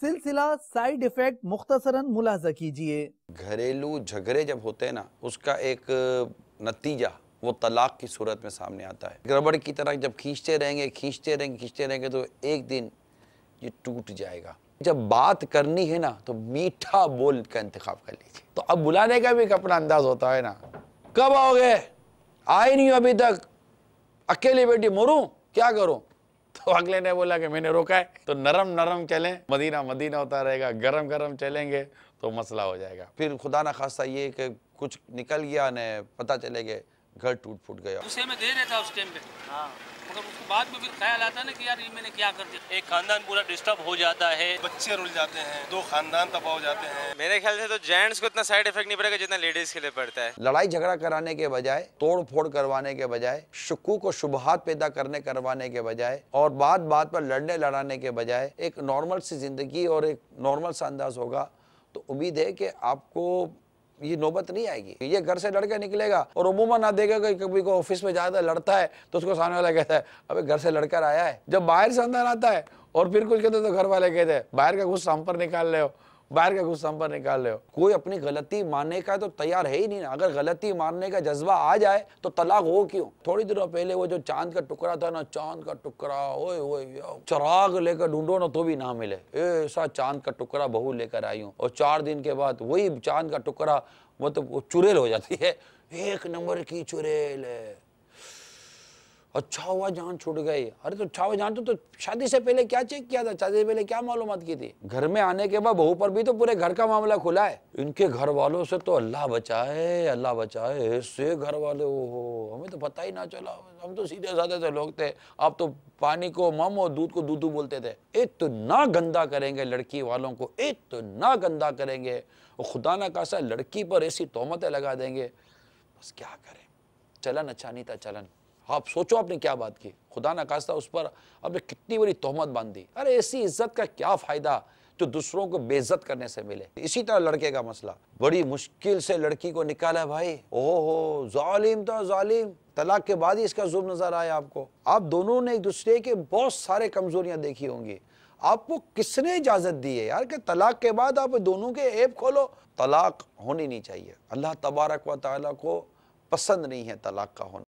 सिलसिला side effect मुख्तसरन मुलाजा कीजिए घरेलू झगड़े जब होते हैं ना उसका एक नतीजा वो तलाक की सूरत में सामने आता है रबड़ की तरह जब खींचते रहेंगे खींचते रहेंगे खींचते रहेंगे तो एक दिन ये टूट जाएगा जब बात करनी है ना तो मीठा बोल का इंतखाब कर लीजिए तो अब बुलाने का भी एक अपना अंदाज होता है ना कब आओगे आए नहीं अभी तक अकेली बेटी मोरू क्या करूं तो अगले ने बोला कि मैंने रोका है तो नरम नरम चलें मदीना मदीना होता रहेगा गरम गरम चलेंगे तो मसला हो जाएगा फिर खुदा ना खासा ये कि कुछ निकल गया ने पता चले गए घर टूट फूट गया उसे में दे रहा था उस टाइम पे हाँ। मगर उसके बाद में फिर ख्याल आता ना कि यार ये मैंने क्या कर दिया एक खानदान पूरा डिस्टर्ब हो जाता है बच्चे रुल जाते हैं दो खानदान तबाह हो जाते हैं मेरे ख्याल से तो जेंट्स को इतना साइड इफेक्ट नहीं पड़ेगा जितना लेडीज के लिए पड़ता है लड़ाई झगड़ा कराने के बजाय तोड़ फोड़ करवाने के बजाय शकूक को शुभहात पैदा करने करवाने के बजाय और बात बात पर लड़ने लड़ाने के बजाय एक नॉर्मल सी जिंदगी और एक नॉर्मल सा अंदाज होगा तो उम्मीद है कि आपको ये नौबत नहीं आएगी ये घर से लड़के निकलेगा और उमूमा ना देगा कि कभी को ऑफिस में जाता है लड़ता है तो उसको सामने वाला कहता है अबे घर से लड़कर आया है जब बाहर से अंदर आता है और फिर कुछ कहते तो घर वाले कहते हैं बाहर का गुस्सा हम पर निकाल रहे हो बाहर का गुस्सा हम पर निकाल रहे हो कोई अपनी गलती मानने का तो तैयार है ही नहीं ना अगर गलती मानने का जज्बा आ जाए तो तलाक हो क्यों थोड़ी दिनों पहले वो जो चांद का टुकड़ा था ना चांद का टुकड़ा ओए ओए चराग लेकर ढूंढो ना तो भी ना मिले ऐसा चांद का टुकड़ा बहू लेकर आई हूँ और चार दिन के बाद वही चांद का टुकड़ा मतलब तो चुरेल हो जाती है एक नंबर की चुरेल है अच्छा हुआ जान छूट गई अरे तो अच्छा हुआ जान तो, तो शादी से पहले क्या चेक किया था शादी से पहले क्या मालूम की थी घर में आने के बाद बहू पर भी तो पूरे घर का मामला खुला है इनके घर वालों से तो अल्लाह बचाए अल्लाह बचाए ऐसे घर वाले हो हमें तो पता ही ना चला हम तो सीधे साधे से लोग थे आप तो पानी को मम और दूध को दूध बोलते थे इतना गंदा करेंगे लड़की वालों को इतना गंदा करेंगे और खुदा ना कासा लड़की पर ऐसी तोहमतें लगा देंगे बस क्या करें चलन अच्छा नहीं था चलन आप सोचो आपने क्या बात की खुदा ना खास्ता उस पर आपने कितनी बड़ी तोहमत बांध दी अरे ऐसी इज्जत का क्या फ़ायदा जो दूसरों को बेइज्जत करने से मिले इसी तरह लड़के का मसला बड़ी मुश्किल से लड़की को निकाला भाई ओहो जालिम तो जालिम तलाक के बाद ही इसका जुर्म नज़र आया आपको आप दोनों ने एक दूसरे के बहुत सारे कमज़ोरियाँ देखी होंगी आपको किसने इजाज़त दी है यार के तलाक के बाद आप दोनों के ऐप खोलो तलाक होनी नहीं चाहिए अल्लाह तबारक व ताली को पसंद नहीं है तलाक का होना